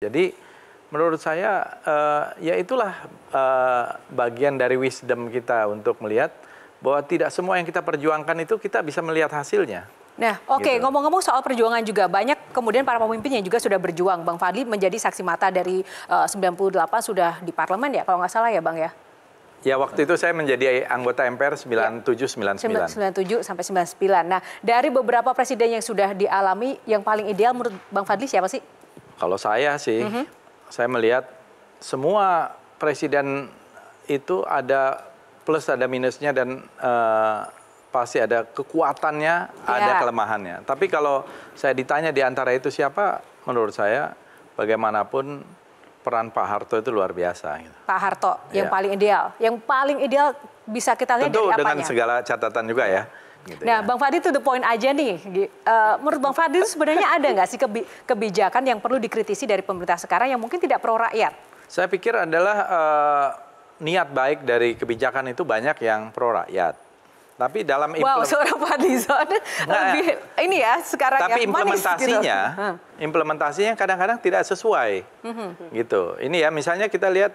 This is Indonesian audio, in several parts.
Jadi menurut saya uh, ya itulah uh, bagian dari wisdom kita untuk melihat bahwa tidak semua yang kita perjuangkan itu kita bisa melihat hasilnya. Nah, oke, okay. gitu. ngomong-ngomong soal perjuangan juga banyak kemudian para pemimpin yang juga sudah berjuang. Bang Fadli menjadi saksi mata dari eh, uh, 98 sudah di parlemen ya kalau nggak salah ya, Bang ya. Ya waktu itu saya menjadi anggota MPR 97 99. 97 sampai 99. Nah, dari beberapa presiden yang sudah dialami yang paling ideal menurut Bang Fadli siapa sih? Kalau saya sih, mm -hmm. saya melihat semua presiden itu ada plus ada minusnya dan uh, pasti ada kekuatannya, yeah. ada kelemahannya. Tapi kalau saya ditanya di antara itu siapa, menurut saya bagaimanapun peran Pak Harto itu luar biasa. Gitu. Pak Harto yang yeah. paling ideal, yang paling ideal bisa kita lihat Tentu dari apanya? dengan segala catatan juga ya. Gitu nah, ya. Bang Fadil itu the point aja nih. Uh, menurut Bang Fadil sebenarnya ada nggak sih kebijakan yang perlu dikritisi dari pemerintah sekarang yang mungkin tidak pro rakyat? Saya pikir adalah uh, niat baik dari kebijakan itu banyak yang pro rakyat. Tapi dalam Wow, seorang Fadlizon nah, lebih ini ya sekarang tapi ya, implementasinya, gitu. implementasinya kadang-kadang tidak sesuai. Mm -hmm. Gitu. Ini ya misalnya kita lihat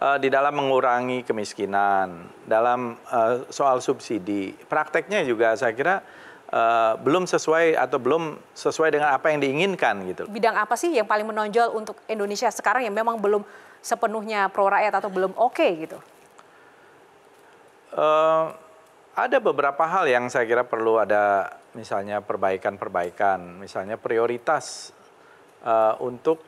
uh, di dalam mengurangi kemiskinan, dalam uh, soal subsidi. Prakteknya juga saya kira uh, belum sesuai atau belum sesuai dengan apa yang diinginkan gitu. Bidang apa sih yang paling menonjol untuk Indonesia sekarang yang memang belum sepenuhnya pro rakyat atau belum oke okay, gitu? Uh, ada beberapa hal yang saya kira perlu ada misalnya perbaikan-perbaikan, misalnya prioritas uh, untuk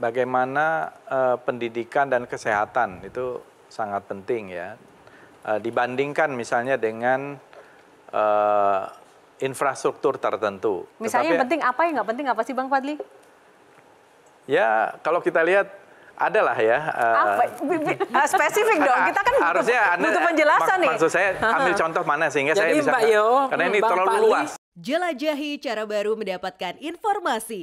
bagaimana uh, pendidikan dan kesehatan itu sangat penting ya. Uh, dibandingkan misalnya dengan uh, infrastruktur tertentu. Misalnya Tetapi, yang penting apa yang nggak penting apa sih Bang Fadli? Ya kalau kita lihat adalah ya. Apa? spesifik dong. Kita kan harusnya butuh, anda, butuh penjelasan mak nih. Maksud saya ambil contoh mana sehingga Jadi, saya bisa. Mbak Yo, karena ini terlalu Pali. luas. Jelajahi cara baru mendapatkan informasi.